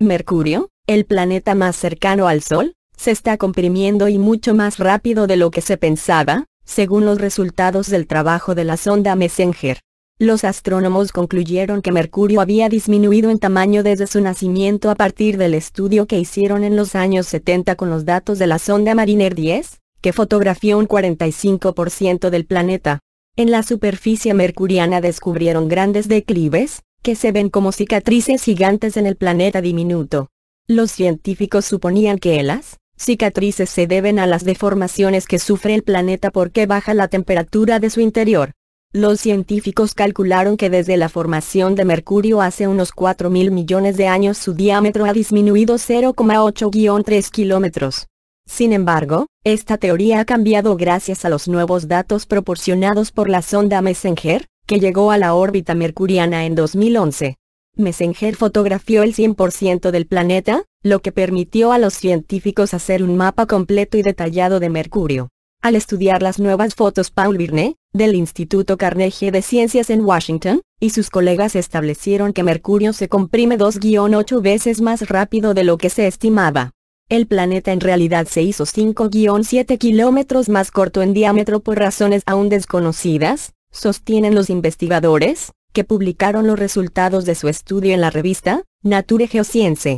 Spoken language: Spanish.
Mercurio, el planeta más cercano al Sol, se está comprimiendo y mucho más rápido de lo que se pensaba, según los resultados del trabajo de la sonda Messenger. Los astrónomos concluyeron que Mercurio había disminuido en tamaño desde su nacimiento a partir del estudio que hicieron en los años 70 con los datos de la sonda Mariner 10, que fotografió un 45% del planeta. En la superficie mercuriana descubrieron grandes declives, que se ven como cicatrices gigantes en el planeta diminuto. Los científicos suponían que las cicatrices se deben a las deformaciones que sufre el planeta porque baja la temperatura de su interior. Los científicos calcularon que desde la formación de Mercurio hace unos 4 mil millones de años su diámetro ha disminuido 0,8-3 kilómetros. Sin embargo, esta teoría ha cambiado gracias a los nuevos datos proporcionados por la sonda Messenger, que llegó a la órbita mercuriana en 2011. Messenger fotografió el 100% del planeta, lo que permitió a los científicos hacer un mapa completo y detallado de Mercurio. Al estudiar las nuevas fotos Paul Birnet, del Instituto Carnegie de Ciencias en Washington, y sus colegas establecieron que Mercurio se comprime 2-8 veces más rápido de lo que se estimaba. El planeta en realidad se hizo 5-7 kilómetros más corto en diámetro por razones aún desconocidas, sostienen los investigadores, que publicaron los resultados de su estudio en la revista, Nature Geoscience.